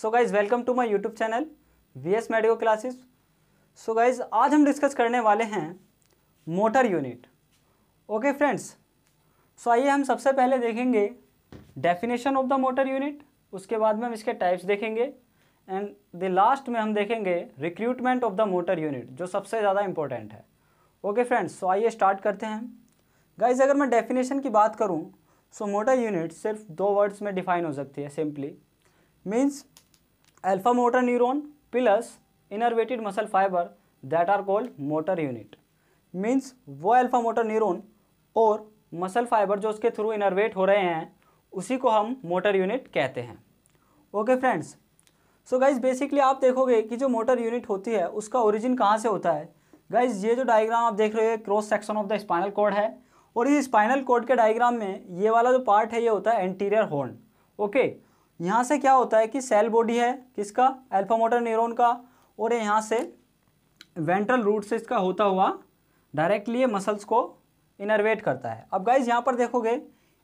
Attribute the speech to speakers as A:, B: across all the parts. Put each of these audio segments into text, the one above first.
A: So guys welcome to my YouTube channel V S Medico classes so guys आज हम discuss करने वाले हैं motor unit okay friends so आइए हम सबसे पहले देखेंगे definition of the motor unit उसके बाद में हम इसके टाइप्स देखेंगे एंड द लास्ट में हम देखेंगे recruitment of the motor unit जो सबसे ज़्यादा इंपॉर्टेंट है ओके फ्रेंड्स सो आइए स्टार्ट करते हैं गाइज़ अगर मैं डेफिनेशन की बात करूँ सो मोटर यूनिट सिर्फ दो वर्ड्स में डिफाइन हो सकती है simply means alpha motor neuron plus innervated muscle fibre that are called motor unit means वो अल्फा मोटर न्यूरॉन और मसल फाइबर जो उसके थ्रू इनर्वेट हो रहे हैं उसी को हम मोटर यूनिट कहते हैं okay friends so guys basically आप देखोगे कि जो मोटर यूनिट होती है उसका ओरिजिन कहाँ से होता है गाइज ये जो डायग्राम आप देख रहे हो cross section of the spinal cord है और इस स्पाइनल कोड के डायग्राम में ये वाला जो पार्ट है ये होता है एंटीरियर हॉर्न ओके okay? यहाँ से क्या होता है कि सेल बॉडी है किसका अल्फा मोटर न्यूरॉन का और यहाँ से वेंट्रल रूट से इसका होता हुआ डायरेक्टली ये मसल्स को इनर्वेट करता है अब गाइज यहाँ पर देखोगे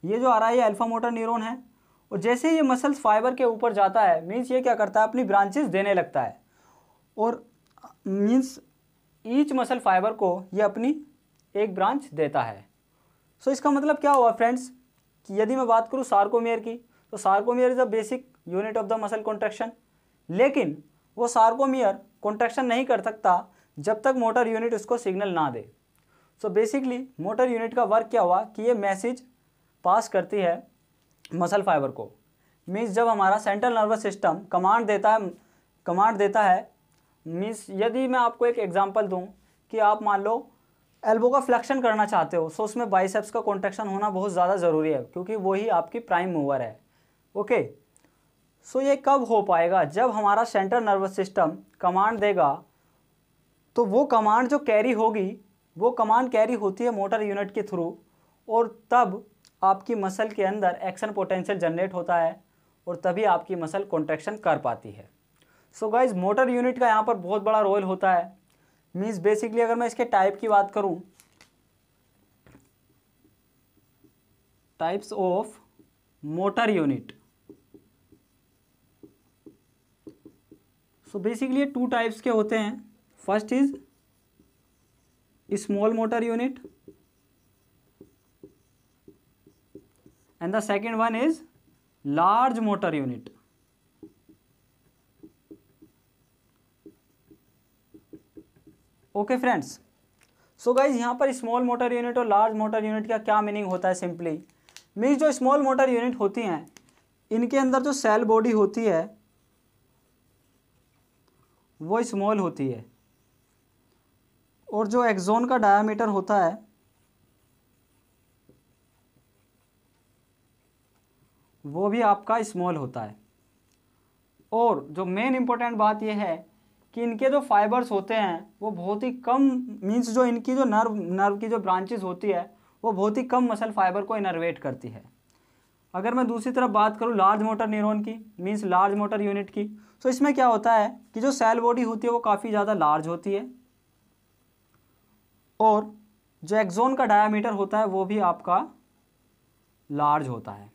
A: ये जो आ रहा है ये अल्फा मोटर न्यूरॉन है और जैसे ये मसल्स फाइबर के ऊपर जाता है मीन्स ये क्या करता है अपनी ब्रांचेस देने लगता है और मीन्स ईच मसल फाइबर को ये अपनी एक ब्रांच देता है सो so, इसका मतलब क्या हुआ फ्रेंड्स कि यदि मैं बात करूँ सार्कोमेयर की तो sarcomere is a basic unit of the muscle contraction लेकिन वो सार्कोमियर कॉन्ट्रेक्शन नहीं कर सकता जब तक मोटर यूनिट उसको सिग्नल ना दे सो बेसिकली मोटर यूनिट का वर्क क्या हुआ कि ये मैसेज पास करती है मसल फाइबर को मीन्स जब हमारा सेंट्रल नर्वस सिस्टम कमांड देता है कमांड देता है मीन्स यदि मैं आपको एक एग्जांपल दूं कि आप मान लो एल्बो का फ्लैक्शन करना चाहते हो सो उसमें बाइसेप्स का कॉन्ट्रेक्शन होना बहुत ज़्यादा ज़रूरी है क्योंकि वही आपकी प्राइम मूवर है ओके सो ये कब हो पाएगा जब हमारा सेंट्रल नर्वस सिस्टम कमांड देगा तो वो कमांड जो कैरी होगी वो कमांड कैरी होती है मोटर यूनिट के थ्रू और तब आपकी मसल के अंदर एक्शन पोटेंशियल जनरेट होता है और तभी आपकी मसल कॉन्ट्रेक्शन कर पाती है सो गाइज मोटर यूनिट का यहाँ पर बहुत बड़ा रोल होता है मीन्स बेसिकली अगर मैं इसके टाइप की बात करूँ types of motor unit so basically ये टू टाइप्स के होते हैं first is small motor unit and the second one is large motor unit okay friends so guys यहाँ पर स्मॉल मोटर यूनिट और लार्ज मोटर यूनिट का क्या meaning होता है सिंपली मीन्स जो स्मॉल मोटर यूनिट होती हैं इनके अंदर जो सेल बॉडी होती है वो स्मॉल होती है और जो एक्जोन का डायामीटर होता है वो भी आपका स्मॉल होता है और जो मेन इम्पोर्टेंट बात यह है कि इनके जो फाइबर्स होते हैं वो बहुत ही कम मीन्स जो इनकी जो नर्व नर्व की जो ब्रांचेस होती है वो बहुत ही कम मसल फाइबर को इनर्वेट करती है अगर मैं दूसरी तरफ बात करूँ लार्ज मोटर न्यूरोन की मीन्स लार्ज मोटर यूनिट की तो इसमें क्या होता है कि जो सेल बॉडी होती है वो काफ़ी ज़्यादा लार्ज होती है और जो एक्जोन का डायामीटर होता है वो भी आपका लार्ज होता है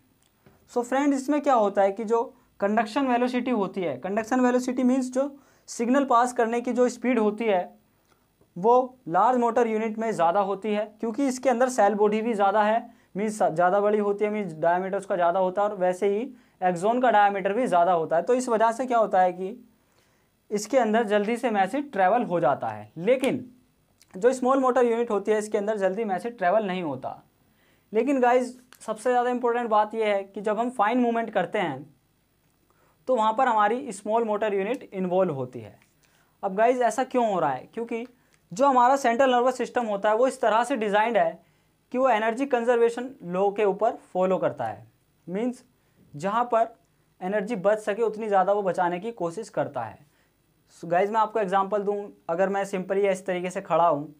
A: सो so फ्रेंड इसमें क्या होता है कि जो कंडक्शन वेलोसिटी होती है कंडक्शन वेलोसिटी मीन्स जो सिग्नल पास करने की जो स्पीड होती है वो लार्ज मोटर यूनिट में ज़्यादा होती है क्योंकि इसके अंदर सेल बॉडी भी ज़्यादा है मीन्स ज़्यादा बड़ी होती है मीन्स डायामीटर उसका ज़्यादा होता है और वैसे ही एक्जोन का डायामीटर भी ज़्यादा होता है तो इस वजह से क्या होता है कि इसके अंदर जल्दी से मैसेज ट्रैवल हो जाता है लेकिन जो स्मॉल मोटर यूनिट होती है इसके अंदर जल्दी मैसेज ट्रैवल नहीं होता लेकिन गाइज सबसे ज़्यादा इंपॉर्टेंट बात यह है कि जब हम फाइन मूवमेंट करते हैं तो वहाँ पर हमारी स्मॉल मोटर यूनिट इन्वॉल्व होती है अब गाइज ऐसा क्यों हो रहा है क्योंकि जो हमारा सेंट्रल नर्वस सिस्टम होता है वो इस तरह से डिज़ाइंड है कि वो एनर्जी कंजर्वेशन लो के ऊपर फॉलो करता है मीन्स जहाँ पर एनर्जी बच सके उतनी ज़्यादा वो बचाने की कोशिश करता है सो so गाइज मैं आपको एग्जांपल दूँ अगर मैं सिंपली इस तरीके से खड़ा हूँ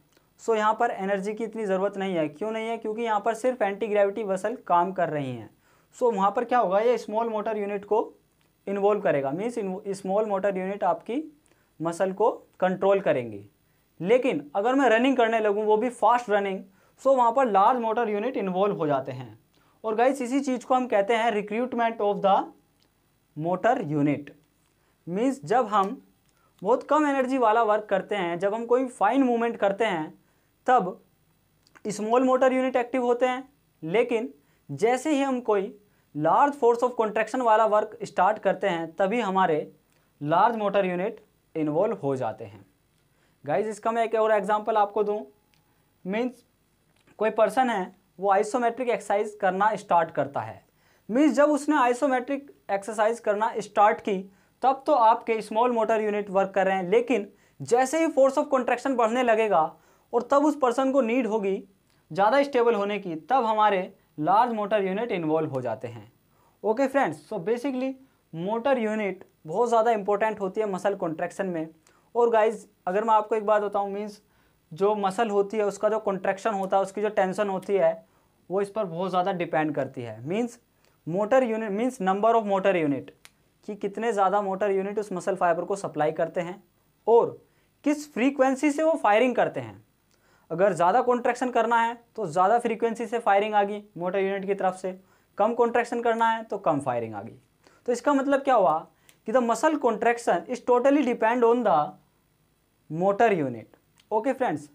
A: सो so यहाँ पर एनर्जी की इतनी ज़रूरत नहीं है क्यों नहीं है क्योंकि यहाँ पर सिर्फ एंटी ग्रेविटी वसल काम कर रही हैं सो so वहाँ पर क्या होगा ये स्मॉल मोटर यूनिट को इन्वॉल्व करेगा मीन्स स्मॉल मोटर यूनिट आपकी मसल को कंट्रोल करेंगी लेकिन अगर मैं रनिंग करने लगूँ वो भी फास्ट रनिंग सो वहाँ पर लार्ज मोटर यूनिट इन्वॉल्व हो जाते हैं और गाइस इसी चीज़ को हम कहते हैं recruitment of the motor unit means जब हम बहुत कम एनर्जी वाला वर्क करते हैं जब हम कोई फाइन मूवमेंट करते हैं तब स्मॉल मोटर यूनिट एक्टिव होते हैं लेकिन जैसे ही हम कोई लार्ज फोर्स ऑफ कॉन्ट्रेक्शन वाला वर्क स्टार्ट करते हैं तभी हमारे लार्ज मोटर यूनिट इन्वॉल्व हो जाते हैं गाइज इसका मैं एक और एग्जाम्पल आपको दूँ मीन्स कोई पर्सन है वो आइसोमेट्रिक एक्सरसाइज करना स्टार्ट करता है मीन्स जब उसने आइसोमेट्रिक एक्सरसाइज करना स्टार्ट की तब तो आपके स्मॉल मोटर यूनिट वर्क कर रहे हैं लेकिन जैसे ही फोर्स ऑफ कॉन्ट्रैक्शन बढ़ने लगेगा और तब उस पर्सन को नीड होगी ज़्यादा स्टेबल होने की तब हमारे लार्ज मोटर यूनिट इन्वॉल्व हो जाते हैं okay friends so basically motor unit बहुत ज़्यादा इंपॉर्टेंट होती है मसल कॉन्ट्रैक्शन में और गाइज अगर मैं आपको एक बात बताऊँ मीन्स जो मसल होती है उसका जो कॉन्ट्रेक्शन होता है उसकी जो टेंशन होती है वो इस पर बहुत ज़्यादा डिपेंड करती है means motor unit means number of motor unit कि कितने ज़्यादा मोटर यूनिट उस मसल फाइबर को सप्लाई करते हैं और किस फ्रीक्वेंसी से वो फायरिंग करते हैं अगर ज़्यादा कॉन्ट्रैक्शन करना है तो ज़्यादा फ्रीक्वेंसी से फायरिंग आ गई मोटर यूनिट की तरफ से कम कॉन्ट्रैक्शन करना है तो कम फायरिंग आ गई तो इसका मतलब क्या हुआ कि the muscle contraction is totally depend on the motor unit okay friends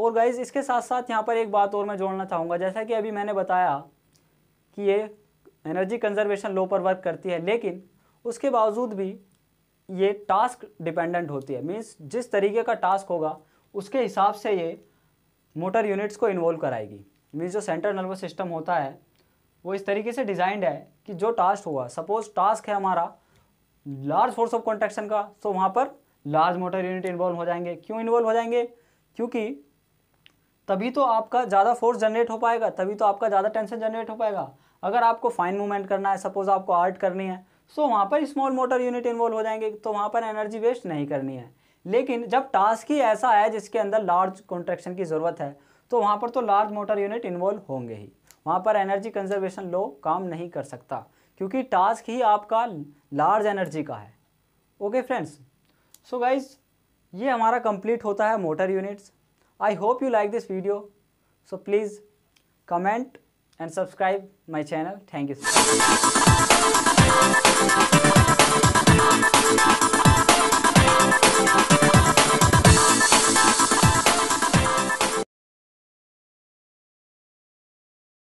A: और गाइज इसके साथ साथ यहाँ पर एक बात और मैं जोड़ना चाहूँगा जैसा कि अभी मैंने बताया कि ये एनर्जी कंजर्वेशन लो पर वर्क करती है लेकिन उसके बावजूद भी ये टास्क डिपेंडेंट होती है मीन्स जिस तरीके का टास्क होगा उसके हिसाब से ये मोटर यूनिट्स को इन्वॉल्व कराएगी मीन्स जो सेंट्रल नर्वस सिस्टम होता है वो इस तरीके से डिजाइंड है कि जो टास्क हुआ सपोज टास्क है हमारा लार्ज फोर्स ऑफ कॉन्ट्रैक्शन का तो वहाँ पर लार्ज मोटर यूनिट इन्वॉल्व हो जाएंगे क्यों इन्वॉल्व हो जाएंगे क्योंकि तभी तो आपका ज़्यादा फोर्स जनरेट हो पाएगा तभी तो आपका ज़्यादा टेंशन जनरेट हो पाएगा अगर आपको फाइन मूवमेंट करना है सपोज आपको आर्ट करनी है सो तो वहाँ पर स्मॉल मोटर यूनिट इन्वॉल्व हो जाएंगे तो वहाँ पर एनर्जी वेस्ट नहीं करनी है लेकिन जब टास्क ही ऐसा है जिसके अंदर लार्ज कॉन्ट्रेक्शन की ज़रूरत है तो वहाँ पर तो लार्ज मोटर यूनिट इन्वॉल्व होंगे ही वहाँ पर एनर्जी कंजर्वेशन लो काम नहीं कर सकता क्योंकि टास्क ही आपका लार्ज एनर्जी का है ओके फ्रेंड्स सो गाइज ये हमारा कंप्लीट होता है motor units I hope you like this video so please comment and subscribe my channel thank you so